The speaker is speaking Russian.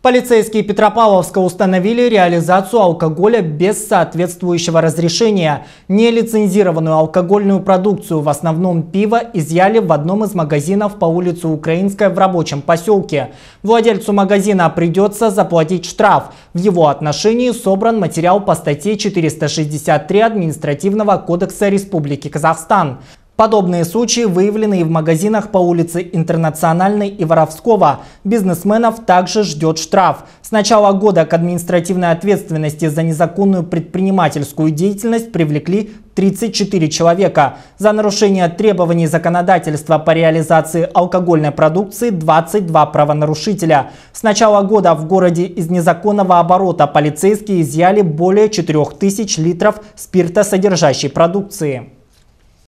Полицейские Петропавловска установили реализацию алкоголя без соответствующего разрешения. Нелицензированную алкогольную продукцию, в основном пиво, изъяли в одном из магазинов по улице Украинская в рабочем поселке. Владельцу магазина придется заплатить штраф. В его отношении собран материал по статье 463 Административного кодекса Республики Казахстан. Подобные случаи выявлены и в магазинах по улице Интернациональной и Воровского. Бизнесменов также ждет штраф. С начала года к административной ответственности за незаконную предпринимательскую деятельность привлекли 34 человека. За нарушение требований законодательства по реализации алкогольной продукции 22 правонарушителя. С начала года в городе из незаконного оборота полицейские изъяли более 4000 литров спиртосодержащей продукции.